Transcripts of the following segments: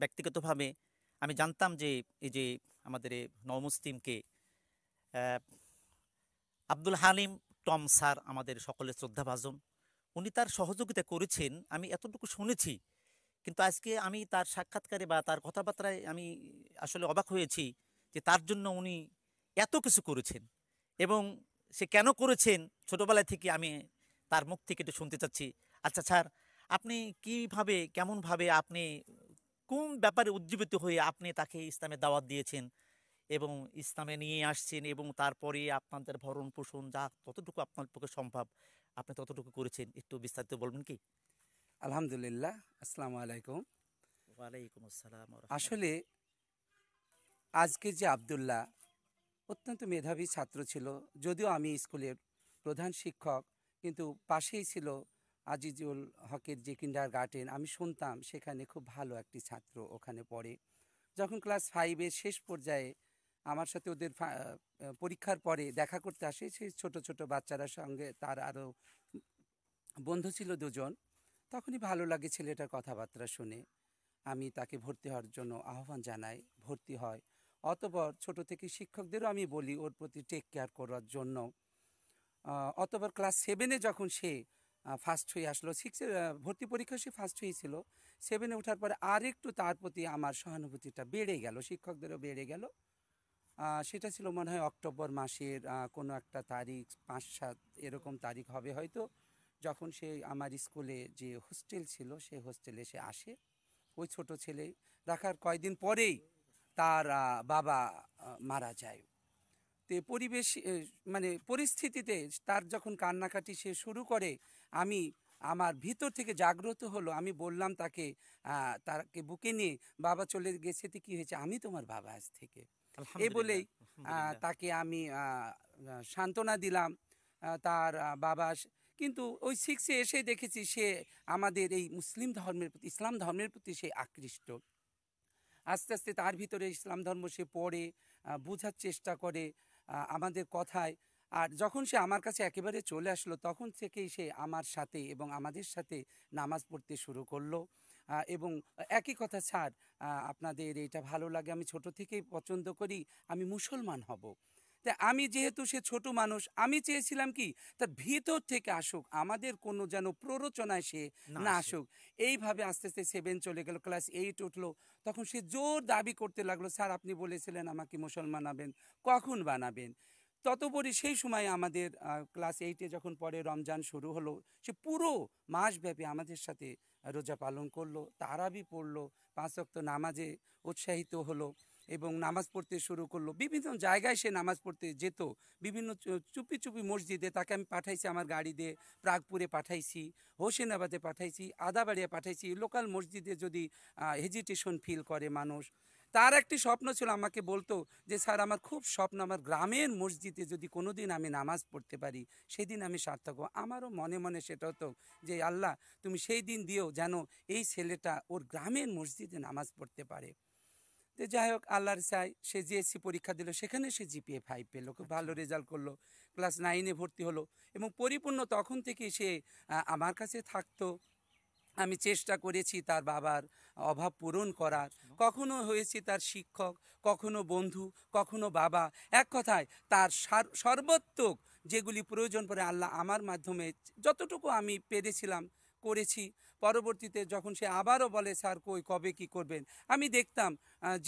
ব্যক্তিগতভাবে আমি জানতাম যে এই যে আমাদের নবমুসলিমকে আব্দুল হালিম টম স্যার আমাদের সকলের শ্রদ্ধাভাজন উনি তার সহযোগিতা করেছেন আমি এতটুকু শুনেছি কিন্তু আজকে আমি তার সাক্ষাৎকারে বা তার কথাবার্তায় আমি আসলে অবাক হয়েছি যে তার জন্য উনি এত কিছু করেছেন এবং সে কেন করেছেন ছোটোবেলা থেকে আমি তার মুখ থেকে একটু শুনতে চাচ্ছি আচ্ছা স্যার আপনি কীভাবে কেমনভাবে আপনি কোন ব্যাপারে উজ্জীবিত হয়ে আপনি তাকে ইসলামে দাওয়াত দিয়েছেন এবং ইসলামে নিয়ে আসছেন এবং তারপরে আপনাদের ভরণ পোষণ যা ততটুকু আপনার পক্ষে সম্ভব আপনি ততটুকু করেছেন একটু বিস্তারিত বলবেন কি আলহামদুলিল্লাহ আসসালামু আলাইকুম ওয়ালাইকুম আসসালাম আসলে আজকে যে আবদুল্লাহ অত্যন্ত মেধাবী ছাত্র ছিল যদিও আমি স্কুলের প্রধান শিক্ষক কিন্তু পাশেই ছিল আজিজুল হকের যে কিন্ডার গার্ডেন আমি শুনতাম সেখানে খুব ভালো একটি ছাত্র ওখানে পড়ে যখন ক্লাস ফাইভের শেষ পর্যায়ে আমার সাথে ওদের পরীক্ষার পরে দেখা করতে আসে সেই ছোট ছোট বাচ্চারা সঙ্গে তার আরও বন্ধু ছিল দুজন তখনই ভালো লাগে ছেলেটার কথাবার্তা শুনে আমি তাকে ভর্তি হওয়ার জন্য আহ্বান জানাই ভর্তি হয় অতপর ছোট থেকে শিক্ষকদেরও আমি বলি ওর প্রতি টেক কেয়ার করার জন্য অতপর ক্লাস সেভেনে যখন সে ফার্স্ট হয়ে আসলো সিক্সে ভর্তি পরীক্ষা সে ফার্স্ট হয়েছিল সেভেনে ওঠার পরে আর একটু তার প্রতি আমার সহানুভূতিটা বেড়ে গেল শিক্ষকদেরও বেড়ে গেল সেটা ছিল মনে হয় অক্টোবর মাসের কোনো একটা তারিখ পাঁচ সাত এরকম তারিখ হবে হয়তো যখন সে আমার স্কুলে যে হোস্টেল ছিল সে হোস্টেলে সে আসে ওই ছোট ছেলে রাখার কয়েকদিন পরেই তার বাবা মারা যায় তে পরিবেশ মানে পরিস্থিতিতে তার যখন কান্নাকাটি সে শুরু করে আমি আমার ভিতর থেকে জাগ্রত হলো আমি বললাম তাকে তাকে বুকে নিয়ে বাবা চলে গেছে কি হয়েছে আমি তোমার বাবা আজ থেকে এ বলেই তাকে আমি সান্ত্বনা দিলাম তার বাবা কিন্তু ওই সিক্সে এসে দেখেছি সে আমাদের এই মুসলিম ধর্মের প্রতি ইসলাম ধর্মের প্রতি সে আকৃষ্ট আস্তে আস্তে তার ভিতরে ইসলাম ধর্ম সে পড়ে বোঝার চেষ্টা করে আমাদের কথায় আর যখন সে আমার কাছে একেবারে চলে আসলো তখন থেকেই সে আমার সাথে এবং আমাদের সাথে নামাজ পড়তে শুরু করলো এবং একই কথা ছাড় আপনাদের এটা ভালো লাগে আমি ছোট থেকেই পছন্দ করি আমি মুসলমান হব তা আমি যেহেতু সে ছোট মানুষ আমি চেয়েছিলাম কি তা ভিতর থেকে আসুক আমাদের কোনো যেন প্ররোচনায় সে না আসুক এইভাবে আস্তে আস্তে সেভেন চলে গেল ক্লাস এইট উঠলো তখন সে জোর দাবি করতে লাগলো স্যার আপনি বলেছিলেন আমাকে মুসলমান হবেন কখন বানাবেন ততপরি সেই সময় আমাদের ক্লাস এইটে যখন পরে রমজান শুরু হলো সে পুরো মাসব্যাপী আমাদের সাথে রোজা পালন করলো তারাবি পড়লো পাঁচ অক্ত নামাজে উৎসাহিত হলো এবং নামাজ পড়তে শুরু করলো বিভিন্ন জায়গায় সে নামাজ পড়তে যেত বিভিন্ন চুপি চুপি মসজিদে তাকে আমি পাঠাইছি আমার গাড়ি দিয়ে প্রাগপুরে পাঠাইছি হোসেনাবাদে পাঠাইছি আদাবাড়িয়া পাঠাইছি লোকাল মসজিদে যদি হেজিটেশন ফিল করে মানুষ তার একটি স্বপ্ন ছিল আমাকে বলতো যে স্যার আমার খুব স্বপ্ন আমার গ্রামের মসজিদে যদি কোনো দিন আমি নামাজ পড়তে পারি সেদিন আমি সার্থক আমারও মনে মনে সেটা হতো যে আল্লাহ তুমি সেই দিন দিও যেন এই ছেলেটা ওর গ্রামের মসজিদে নামাজ পড়তে পারে তো যাই হোক আল্লাহর চাই সে জিএসসি পরীক্ষা দিল সেখানে সে জিপিএ ফাইভ পেলো খুব ভালো রেজাল্ট আচ্ছা। করলো ক্লাস নাইনে ভর্তি হলো এবং পরিপূর্ণ তখন থেকে সে আমার কাছে থাকতো আমি চেষ্টা করেছি তার বাবার অভাব পূরণ করার আচ্ছা। কখনো হয়েছি তার শিক্ষক কখনো বন্ধু কখনো বাবা এক কথায় তার সর্বোত্তক যেগুলি প্রয়োজন পড়ে আল্লাহ আমার মাধ্যমে যতটুকু আমি পেরেছিলাম করেছি পরবর্তীতে যখন সে আবারও বলে স্যার কই কবে কি করবেন আমি দেখতাম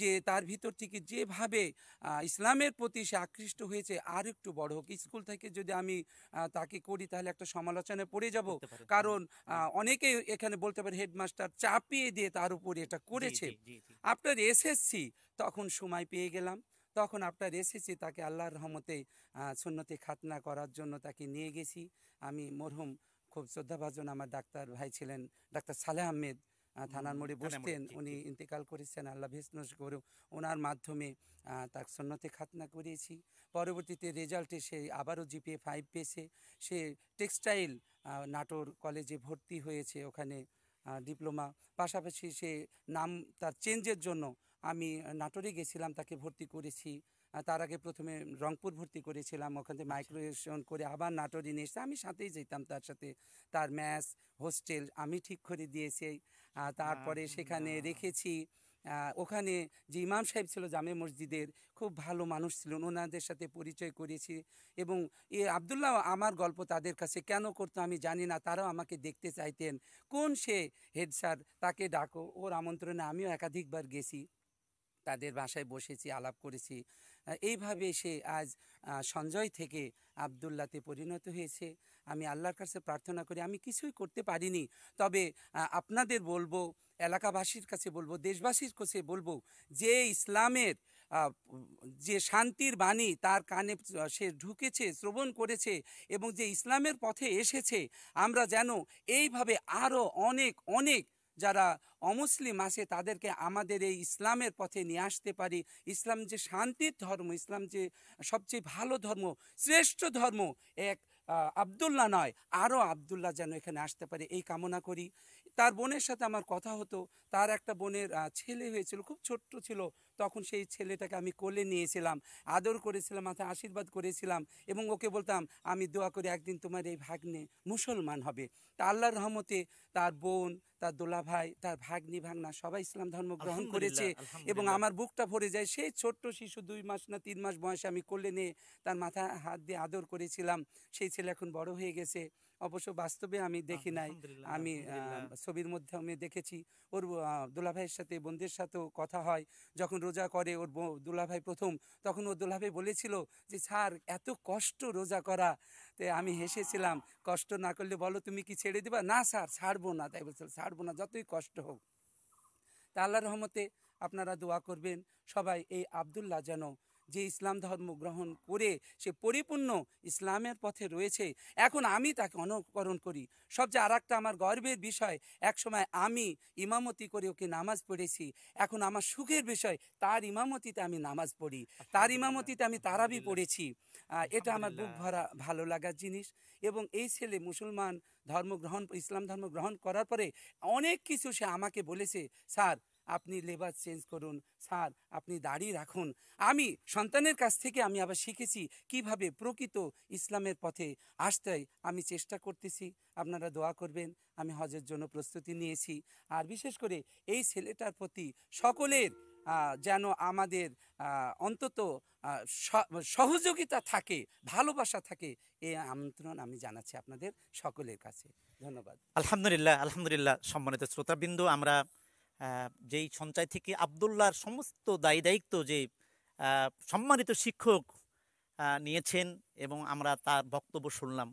যে তার ভিতর থেকে যেভাবে ইসলামের প্রতি সে আকৃষ্ট হয়েছে আর একটু বড় হোক স্কুল থেকে যদি আমি তাকে করি তাহলে একটা সমালোচনায় পড়ে যাব কারণ অনেকে এখানে বলতে পারে হেডমাস্টার চাপিয়ে দিয়ে তার উপরে এটা করেছে আপনার এসএসসি তখন সময় পেয়ে গেলাম তখন আপনার এসেছি তাকে আল্লাহর রহমতে সুন্নতি খাতনা করার জন্য তাকে নিয়ে গেছি আমি মরহুম খুব শ্রদ্ধাভাজন আমার ডাক্তার ভাই ছিলেন ডাক্তার সালেহ আহমেদ থানার মোড়ে বসতেন উনি ইন্তেকাল করেছেন আল্লাহ ভেসনস গরু ওনার মাধ্যমে তার সন্ন্যতে খাতনা করিয়েছি পরবর্তীতে রেজাল্টে সে আবারও জিপিএ ফাইভ পেয়েছে সে টেক্সটাইল নাটোর কলেজে ভর্তি হয়েছে ওখানে ডিপ্লোমা পাশাপাশি সে নাম তার চেঞ্জের জন্য আমি নাটোরে গেছিলাম তাকে ভর্তি করেছি তার আগে প্রথমে রংপুর ভর্তি করেছিলাম ওখান থেকে মাইক্রোয়েশন আচ্ছা। করে আবার নাটোরে নিয়ে এসে আমি সাথেই যেতাম তার সাথে তার ম্যাচ হোস্টেল আমি ঠিক করে দিয়েছি তারপরে আচ্ছা। সেখানে রেখেছি ওখানে যে ইমাম সাহেব ছিল জামে মসজিদের খুব ভালো মানুষ ছিলেন ওনাদের সাথে পরিচয় করেছি এবং এ আবদুল্লাহ আমার গল্প তাদের কাছে কেন করতো আমি জানি না তারাও আমাকে দেখতে চাইতেন কোন সে হেড স্যার তাকে ডাকো ওর আমন্ত্রণে আমিও একাধিকবার গেছি তাদের বাসায় বসেছি আলাপ করেছি এইভাবে সে আজ সঞ্জয় থেকে আবদুল্লাতে পরিণত হয়েছে আমি আল্লাহর কাছে প্রার্থনা করি আমি কিছুই করতে পারিনি তবে আপনাদের বলবো এলাকাবাসীর কাছে বলবো দেশবাসীর কাছে বলবো যে ইসলামের যে শান্তির বাণী তার কানে সে ঢুকেছে শ্রবণ করেছে এবং যে ইসলামের পথে এসেছে আমরা যেন এইভাবে আরও অনেক অনেক যারা অমুসলিম আছে তাদেরকে আমাদের এই ইসলামের পথে নিয়ে আসতে পারি ইসলাম যে শান্তির ধর্ম ইসলাম যে সবচেয়ে ভালো ধর্ম শ্রেষ্ঠ ধর্ম এক আবদুল্লাহ নয় আরও আবদুল্লাহ যেন এখানে আসতে পারে এই কামনা করি তার বোনের সাথে আমার কথা হতো তার একটা বোনের ছেলে হয়েছিল খুব ছোট্ট ছিল তখন সেই ছেলেটাকে আমি কোলে নিয়েছিলাম আদর করেছিলাম মাথায় আশীর্বাদ করেছিলাম এবং ওকে বলতাম আমি দোয়া করি একদিন তোমার এই ভাগ্নে মুসলমান হবে তা আল্লাহর রহমতে তার বোন তার দোলা ভাই তার ভাগ্নি ভাগনা সবাই ইসলাম ধর্ম গ্রহণ করেছে এবং আমার বুকটা ভরে যায় সেই ছোট্ট শিশু দুই মাস না তিন মাস বয়সে আমি কোলে নিয়ে তার মাথা হাত দিয়ে আদর করেছিলাম সেই ছেলে এখন বড় হয়ে গেছে অবশ্য বাস্তবে আমি দেখি নাই আমি ছবির মধ্যে আমি দেখেছি ওর দোলা ভাইয়ের সাথে বন্ধুদের সাথেও কথা হয় যখন রোজা করে ওর দোলা ভাই প্রথম তখন ওর দোলা ভাই বলেছিল যে স্যার এত কষ্ট রোজা করা তে আমি হেসেছিলাম কষ্ট না করলে বলো তুমি কি ছেড়ে দেবা না স্যার ছাড়বো না তাই বলছিল ছাড়বো না যতই কষ্ট হোক তা আল্লাহ রহমতে আপনারা দোয়া করবেন সবাই এই আবদুল্লাহ যেন যে ইসলাম ধর্ম গ্রহণ করে সে পরিপূর্ণ ইসলামের পথে রয়েছে এখন আমি তাকে অনুকরণ করি সবচেয়ে আর একটা আমার গর্বের বিষয় একসময় আমি ইমামতি করে ওকে নামাজ পড়েছি এখন আমার সুখের বিষয় তার ইমামতিতে আমি নামাজ পড়ি তার ইমামতিতে আমি তারাবি পড়েছি এটা আমার বুক ভরা ভালো লাগার জিনিস এবং এই ছেলে মুসলমান ধর্ম গ্রহণ ইসলাম ধর্ম গ্রহণ করার পরে অনেক কিছু সে আমাকে বলেছে স্যার আপনি লেবার চেঞ্জ করুন স্যার আপনি দাড়ি রাখুন আমি সন্তানের কাছ থেকে আমি আবার শিখেছি কিভাবে প্রকৃত ইসলামের পথে আসতে আমি চেষ্টা করতেছি আপনারা দোয়া করবেন আমি হজের জন্য প্রস্তুতি নিয়েছি আর বিশেষ করে এই ছেলেটার প্রতি সকলের যেন আমাদের অন্তত সহযোগিতা থাকে ভালোবাসা থাকে এই আমন্ত্রণ আমি জানাচ্ছি আপনাদের সকলের কাছে ধন্যবাদ আলহামদুলিল্লাহ আলহামদুলিল্লাহ সম্মানিত শ্রোতাবৃন্দ আমরা যেই সঞ্চয় থেকে আবদুল্লার সমস্ত দায়ী দায়িত্ব যে সম্মানিত শিক্ষক নিয়েছেন এবং আমরা তার বক্তব্য শুনলাম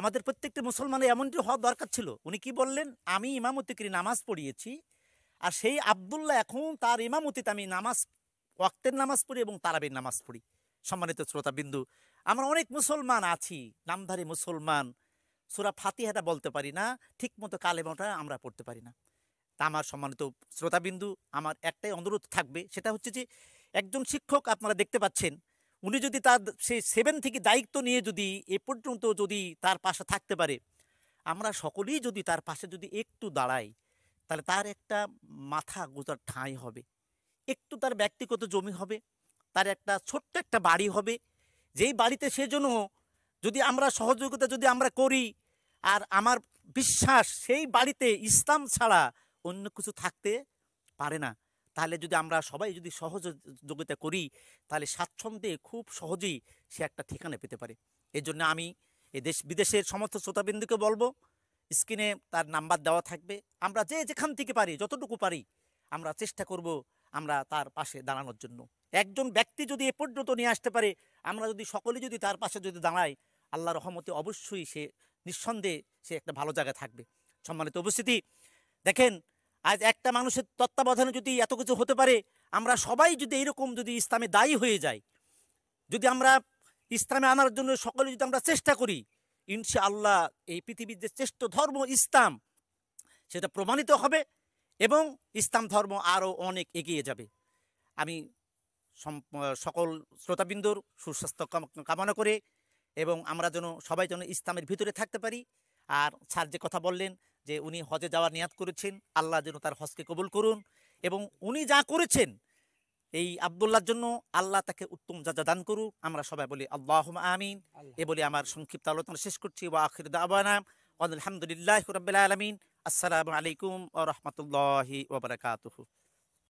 আমাদের প্রত্যেকটা মুসলমানের এমনটি হওয়া দরকার ছিল উনি কি বললেন আমি ইমামতিকে নামাজ পড়িয়েছি আর সেই আবদুল্লাহ এখন তার ইমামতিতে আমি নামাজ ওয়াক্তের নামাজ পড়ি এবং তারাবির নামাজ পড়ি সম্মানিত শ্রোতাবিন্দু আমরা অনেক মুসলমান আছি নামধারী মুসলমান সুরা ফাতিহাটা বলতে পারি না ঠিকমতো কালেমাটা আমরা পড়তে পারি না আমার সম্মানিত শ্রোতাবিন্দু আমার একটাই অনুরোধ থাকবে সেটা হচ্ছে যে একজন শিক্ষক আপনারা দেখতে পাচ্ছেন উনি যদি তার সেই সেভেন থেকে দায়িত্ব নিয়ে যদি এ পর্যন্ত যদি তার পাশে থাকতে পারে আমরা সকলেই যদি তার পাশে যদি একটু দাঁড়াই তাহলে তার একটা মাথা গোজার ঠাঁই হবে একটু তার ব্যক্তিগত জমি হবে তার একটা ছোট্ট একটা বাড়ি হবে যেই বাড়িতে সেজন্য যদি আমরা সহযোগিতা যদি আমরা করি আর আমার বিশ্বাস সেই বাড়িতে ইসলাম ছাড়া অন্য কিছু থাকতে পারে না তাহলে যদি আমরা সবাই যদি সহযোগিতা করি তাহলে স্বাচ্ছন্দ্যে খুব সহজেই সে একটা ঠিকানা পেতে পারে এই জন্য আমি এ দেশ বিদেশের সমস্ত শ্রোতাবিন্দুকে বলবো স্ক্রিনে তার নাম্বার দেওয়া থাকবে আমরা যে যেখান থেকে পারি যতটুকু পারি আমরা চেষ্টা করব আমরা তার পাশে দাঁড়ানোর জন্য একজন ব্যক্তি যদি এ পর্যন্ত নিয়ে আসতে পারে আমরা যদি সকলে যদি তার পাশে যদি দাঁড়াই আল্লাহ রহমতে অবশ্যই সে নিঃসন্দেহে সে একটা ভালো জায়গায় থাকবে সম্মানিত উপস্থিতি দেখেন আজ একটা মানুষের তত্ত্বাবধানে যদি এত কিছু হতে পারে আমরা সবাই যদি এইরকম যদি ইসলামে দায়ী হয়ে যাই যদি আমরা ইসলামে আনার জন্য সকলে যদি আমরা চেষ্টা করি ইনশা আল্লাহ এই পৃথিবীর যে শ্রেষ্ঠ ধর্ম ইসলাম সেটা প্রমাণিত হবে এবং ইসলাম ধর্ম আরও অনেক এগিয়ে যাবে আমি সকল শ্রোতাবিন্দুর সুস্বাস্থ্য কামনা করে এবং আমরা যেন সবাই যেন ইসলামের ভিতরে থাকতে পারি আর স্যার যে কথা বললেন যে উনি হজে যাওয়ার নিয়াদ করেছেন আল্লাহ যেন তার হজকে কবুল করুন এবং উনি যা করেছেন এই আবদুল্লার জন্য আল্লাহ তাকে উত্তম যাজা দান করুক আমরা সবাই বলি আল্লাহ আমিন এ বলে আমার সংক্ষিপ্ত আলোচনা শেষ করছি ওয়া আখির দাওয়ানা আলহামদুলিল্লাহ রবিল আলমিন আসসালামু আলাইকুম ও রহমতুল্লাহি